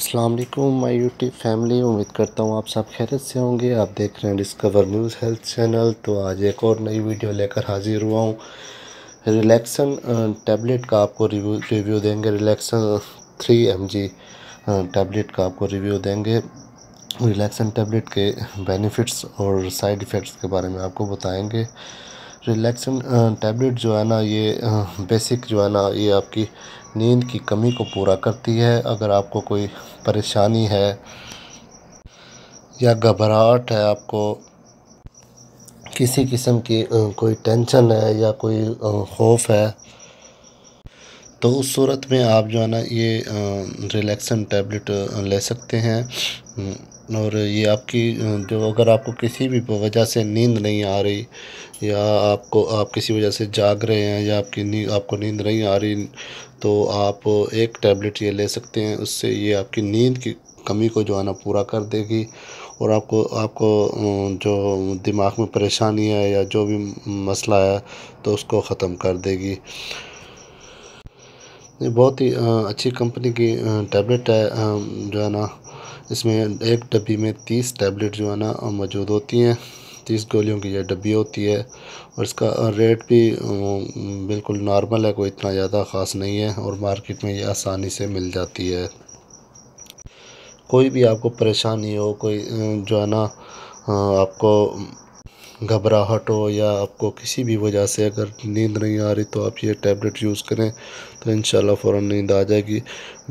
अस्सलाम वालेकुम my YouTube family उम्मीद करता हूँ आप सब खैरियत से होंगे आप देख रहे हैं डिस्कवर न्यूज़ हेल्थ चैनल तो आज एक और नई वीडियो लेकर हाजिर हुआ हूँ रिलैक्सन टैबलेट का आपको रिव्यू रिव्यू देंगे रिलैक्सन थ्री एम टैबलेट का आपको रिव्यू देंगे रिलैक्सन टैबलेट के बेनिफिट्स और साइड इफ़ेक्ट्स के बारे में आपको बताएँगे रिलैक्सन टैबलेट जो है ना ये बेसिक जो है ना ये आपकी नींद की कमी को पूरा करती है अगर आपको कोई परेशानी है या घबराहट है आपको किसी किस्म की कोई टेंशन है या कोई खौफ है तो उस सूरत में आप जो है ना ये रिलैक्सन टैबलेट ले सकते हैं और ये आपकी जो अगर आपको किसी भी वजह से नींद नहीं आ रही या आपको आप किसी वजह से जाग रहे हैं या आपकी नींद आपको नींद नहीं आ रही तो आप एक टैबलेट ये ले सकते हैं उससे ये आपकी नींद की कमी को जो है ना पूरा कर देगी और आपको आपको जो दिमाग में परेशानी है या जो भी मसला है तो उसको ख़त्म कर देगी ये बहुत ही अच्छी कंपनी की टैबलेट है जो है ना इसमें एक डब्बी में तीस टैबलेट जो है ना मौजूद होती हैं तीस गोलियों की यह डब्बी होती है और इसका रेट भी बिल्कुल नॉर्मल है कोई इतना ज़्यादा ख़ास नहीं है और मार्केट में ये आसानी से मिल जाती है कोई भी आपको परेशानी हो कोई जो है ना आपको घबराहट हो या आपको किसी भी वजह से अगर नींद नहीं आ रही तो आप ये टैबलेट यूज़ करें तो इन फ़ौर नींद आ जाएगी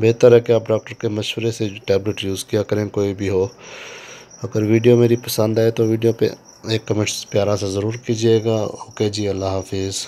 बेहतर है कि आप डॉक्टर के मशवरे से टैबलेट यूज़ किया करें कोई भी हो अगर वीडियो मेरी पसंद आए तो वीडियो पे एक कमेंट्स प्यारा सा ज़रूर कीजिएगा ओके जी अल्लाह हाफिज़